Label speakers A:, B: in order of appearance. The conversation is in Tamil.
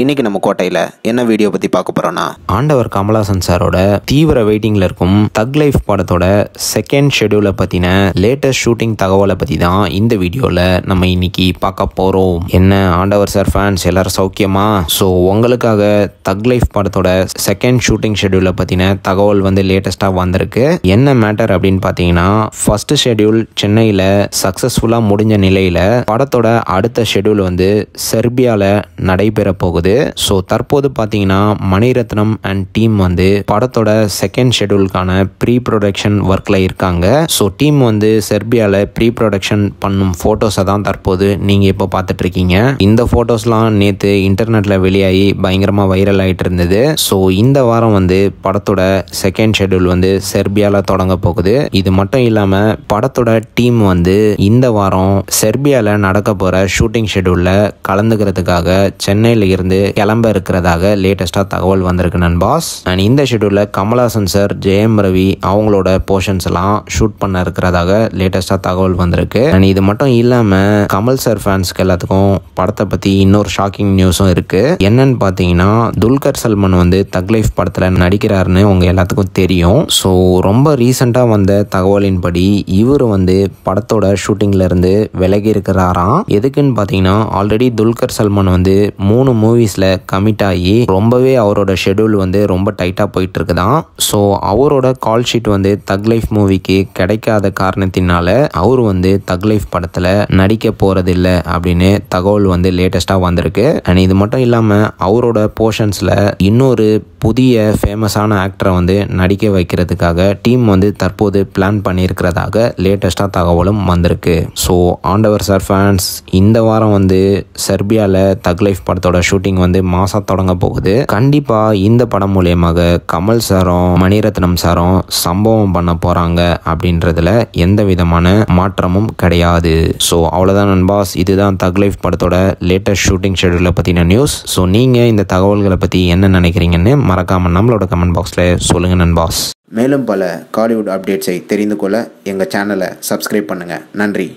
A: இன்றைக்கி நம்ம கோட்டையில் என்ன வீடியோ பற்றி பார்க்க போகிறோன்னா ஆண்டவர் கமலாசன் சாரோட தீவிர வெயிட்டிங்கில் இருக்கும் தக் லைஃப் படத்தோட செகண்ட் ஷெடியூல பற்றின லேட்டஸ்ட் ஷூட்டிங் தகவலை பற்றி தான் இந்த வீடியோவில் நம்ம இன்னைக்கு பார்க்க போகிறோம் என்ன ஆண்டவர் சார் ஃபேன்ஸ் எல்லாரும் சௌக்கியமா ஸோ உங்களுக்காக தக் லைஃப் படத்தோட செகண்ட் ஷூட்டிங் ஷெடியூல பற்றின தகவல் வந்து லேட்டஸ்ட்டாக வந்திருக்கு என்ன மேட்டர் அப்படின்னு பார்த்தீங்கன்னா ஃபர்ஸ்ட் ஷெடியூல் சென்னையில் சக்ஸஸ்ஃபுல்லாக முடிஞ்ச நிலையில் படத்தோட அடுத்த ஷெடியூல் வந்து செர்பியாவில் நடைபெற போகுது போகுது ஸோ தற்போது பார்த்தீங்கன்னா மணிரத்னம் அண்ட் டீம் வந்து படத்தோட செகண்ட் ஷெடியூலுக்கான ப்ரீ ப்ரொடக்ஷன் ஒர்க்கில் இருக்காங்க ஸோ டீம் வந்து செர்பியாவில் ப்ரீ ப்ரொடக்ஷன் பண்ணும் ஃபோட்டோஸை தான் தற்போது நீங்கள் இப்போ பார்த்துட்டு இருக்கீங்க இந்த ஃபோட்டோஸ்லாம் நேற்று இன்டர்நெட்டில் வெளியாகி பயங்கரமாக வைரல் ஆகிட்டு இருந்தது ஸோ இந்த வாரம் வந்து படத்தோட செகண்ட் ஷெடியூல் வந்து செர்பியாவில் தொடங்க போகுது இது மட்டும் இல்லாமல் படத்தோட டீம் வந்து இந்த வாரம் செர்பியாவில் நடக்க போகிற ஷூட்டிங் ஷெடியூலில் கலந்துக்கிறதுக்காக சென்னையில் இருந்து இருந்து கிளம்ப இருக்கிறதாக லேட்டஸ்ட்டாக தகவல் வந்திருக்கு நண்பாஸ் அண்ட் இந்த ஷெடியூல கமலாசன் சார் ஜெயம் ரவி அவங்களோட போர்ஷன்ஸ் எல்லாம் ஷூட் பண்ண இருக்கிறதாக லேட்டஸ்ட்டாக தகவல் வந்திருக்கு அண்ட் இது மட்டும் இல்லாமல் கமல் சார் ஃபேன்ஸ்க்கு எல்லாத்துக்கும் படத்தை பற்றி இன்னொரு ஷாக்கிங் நியூஸும் இருக்குது என்னன்னு பார்த்தீங்கன்னா துல்கர் சல்மான் வந்து தக்லைஃப் படத்தில் நடிக்கிறாருன்னு உங்கள் எல்லாத்துக்கும் தெரியும் ஸோ ரொம்ப ரீசெண்டா வந்த தகவலின்படி இவர் வந்து படத்தோட இருந்து விலகி இருக்கிறாராம் எதுக்குன்னு பார்த்தீங்கன்னா ஆல்ரெடி துல்கர் சல்மான் வந்து மூணு மூவி சர்வீஸில் கமிட் ஆகி ரொம்பவே அவரோட ஷெடியூல் வந்து ரொம்ப டைட்டாக போயிட்டு இருக்குதான் ஸோ அவரோட கால் ஷீட் வந்து தக் லைஃப் மூவிக்கு கிடைக்காத காரணத்தினால அவர் வந்து தக் லைஃப் படத்தில் நடிக்க போகிறதில்ல அப்படின்னு தகவல் வந்து லேட்டஸ்ட்டாக வந்திருக்கு அண்ட் இது மட்டும் இல்லாமல் அவரோட போர்ஷன்ஸில் இன்னொரு புதிய ஃபேமஸான ஆக்டரை வந்து நடிக்க வைக்கிறதுக்காக டீம் வந்து தற்போது பிளான் பண்ணியிருக்கிறதாக லேட்டஸ்ட்டாக தகவலும் வந்திருக்கு ஸோ ஆண்டவர் சார் ஃபேன்ஸ் இந்த வாரம் வந்து செர்பியாவில் தக் லைஃப் படத்தோட ஷூட்டிங் வந்து மாதம் தொடங்க போகுது கண்டிப்பாக இந்த படம் மூலியமாக கமல் சாரும் மணிரத்னம் சாரும் சம்பவம் பண்ண போகிறாங்க அப்படின்றதுல எந்த விதமான மாற்றமும் கிடையாது ஸோ அவ்வளோதான் நண்பாஸ் இதுதான் தக் லைஃப் படத்தோட லேட்டஸ்ட் ஷூட்டிங் ஷெடியூலை பற்றின நியூஸ் ஸோ நீங்கள் இந்த தகவல்களை பற்றி என்ன நினைக்கிறீங்கன்னு மறக்காமல் நம்மளோட கமெண்ட் பாக்ஸில் சொல்லுங்கள் நண்பாஸ் மேலும் பல காலிவுட் அப்டேட்ஸை தெரிந்து கொள்ள எங்கள் சேனலை சப்ஸ்கிரைப் பண்ணுங்கள் நன்றி